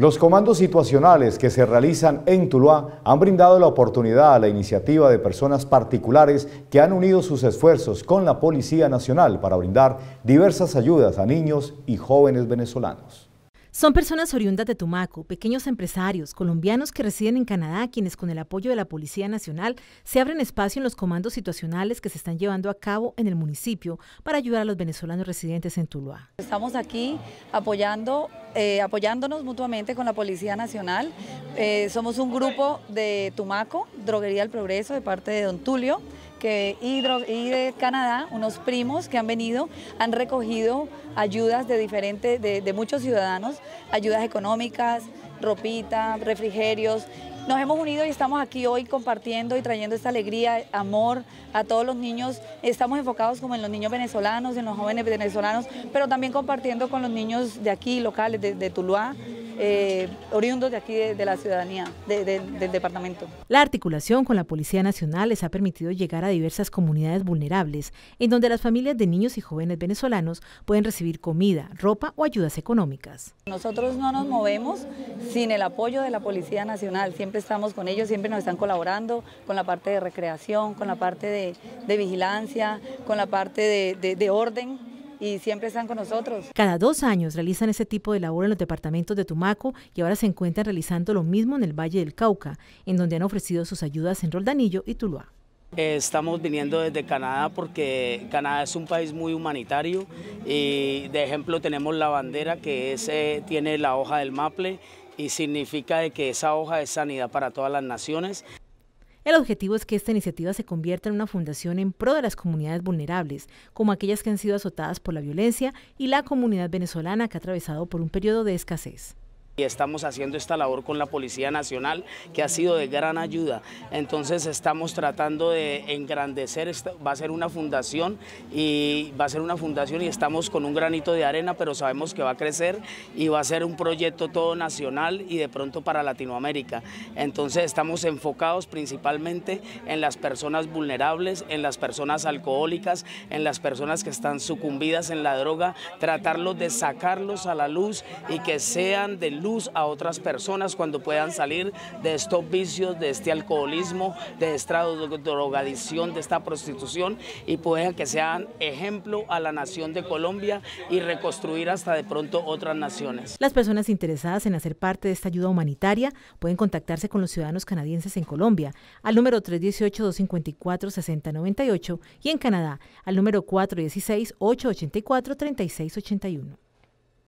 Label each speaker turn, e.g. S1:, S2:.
S1: Los comandos situacionales que se realizan en Tuluá han brindado la oportunidad a la iniciativa de personas particulares que han unido sus esfuerzos con la Policía Nacional para brindar diversas ayudas a niños y jóvenes venezolanos.
S2: Son personas oriundas de Tumaco, pequeños empresarios colombianos que residen en Canadá, quienes con el apoyo de la Policía Nacional se abren espacio en los comandos situacionales que se están llevando a cabo en el municipio para ayudar a los venezolanos residentes en Tuluá.
S1: Estamos aquí apoyando, eh, apoyándonos mutuamente con la Policía Nacional. Eh, somos un grupo de Tumaco, Droguería del Progreso, de parte de Don Tulio, que Hidro, y de Canadá, unos primos que han venido, han recogido ayudas de diferentes, de, muchos ciudadanos, ayudas económicas, ropita, refrigerios, nos hemos unido y estamos aquí hoy compartiendo y trayendo esta alegría, amor a todos los niños. Estamos enfocados como en los niños venezolanos, en los jóvenes venezolanos, pero también compartiendo con los niños de aquí, locales, de, de Tuluá, eh, oriundos de aquí, de, la ciudadanía, del departamento.
S2: La articulación con la Policía Nacional les ha permitido llegar a diversas comunidades vulnerables, en donde las familias de niños y jóvenes venezolanos pueden recibir comida, ropa o ayudas económicas.
S1: Nosotros no nos movemos sin el apoyo de la Policía Nacional, siempre estamos con ellos, siempre nos están colaborando con la parte de recreación, con la parte de, vigilancia, con la parte de orden y siempre están con nosotros.
S2: Cada dos años realizan ese tipo de labor en los departamentos de Tumaco y ahora se encuentran realizando lo mismo en el Valle del Cauca, en donde han ofrecido sus ayudas en Roldanillo y Tuluá.
S3: Eh, estamos viniendo desde Canadá porque Canadá es un país muy humanitario y de ejemplo tenemos la bandera que eh, tiene la hoja del maple y significa que esa hoja es sanidad para todas las naciones. El objetivo
S2: es que esta iniciativa se convierta en una fundación en pro de las comunidades vulnerables, como aquellas que han sido azotadas por la violencia y la comunidad venezolana que ha atravesado por un periodo de escasez.
S3: Y estamos haciendo esta labor con la Policía Nacional que ha sido de gran ayuda. Entonces estamos tratando de engrandecer, va a ser una fundación y va a ser una fundación y estamos con un granito de arena, pero sabemos que va a crecer y va a ser un proyecto todo nacional y de pronto para Latinoamérica. Entonces estamos enfocados principalmente en las personas vulnerables, en las personas alcohólicas, en las personas que están sucumbidas en la droga, tratarlos de sacarlos a la luz y que sean de a otras personas cuando puedan salir de estos vicios, de este alcoholismo, de esta drogadicción, de esta prostitución y puedan que sean ejemplo a la nación de Colombia y reconstruir hasta de pronto otras naciones.
S2: Las personas interesadas en hacer parte de esta ayuda humanitaria pueden contactarse con los ciudadanos canadienses en Colombia al número 318-254-6098 y en Canadá al número 416-884-3681.